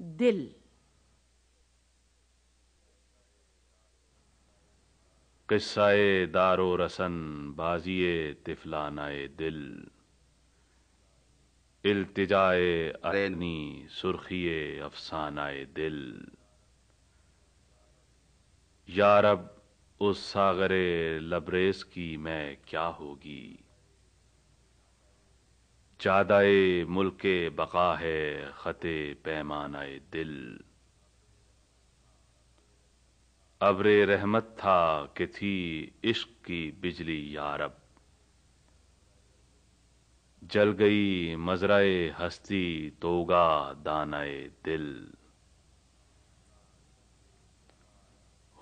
दिल किस्साए दारो रसन बाजिए तिफलानाए दिल इल्तिजाए अरेनी सुर्खिए अफसानाए दिल यारब उस सागरे लबरेज की मैं क्या होगी चादाए मुल्क बका है खते पैमानाए दिल अबरे रहमत था कि थी इश्क की बिजली यारब जल गई मजराए हस्ती तोगा दानाए दिल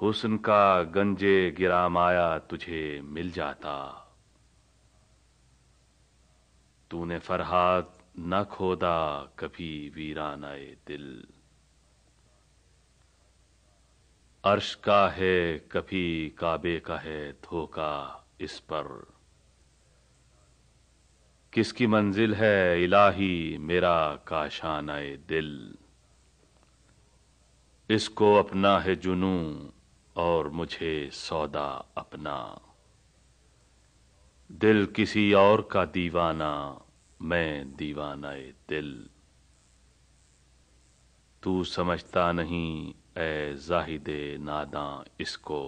हुसन का गंजे गिरामाया तुझे मिल जाता तूने फरहाद न खोदा कभी वीरान दिल अर्श का है कभी काबे का है धोखा इस पर किसकी मंजिल है इलाही मेरा काशानाए दिल इसको अपना है जुनू और मुझे सौदा अपना दिल किसी और का दीवाना मैं दीवाना ए दिल तू समझता नहीं ए जाहिदे नादा इसको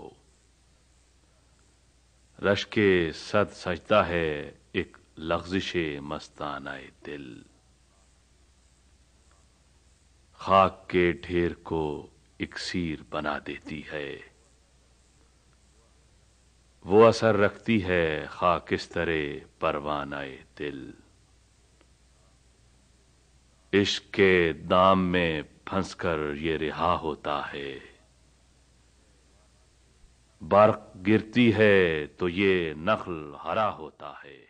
रश के सद सजता है एक लफ्जिश मस्ताना ए दिल खाक के ढेर को इकसीर बना देती है वो असर रखती है खा किस तरह परवानाए दिल इश्क के दाम में फंसकर ये रिहा होता है बर्क गिरती है तो ये नखल हरा होता है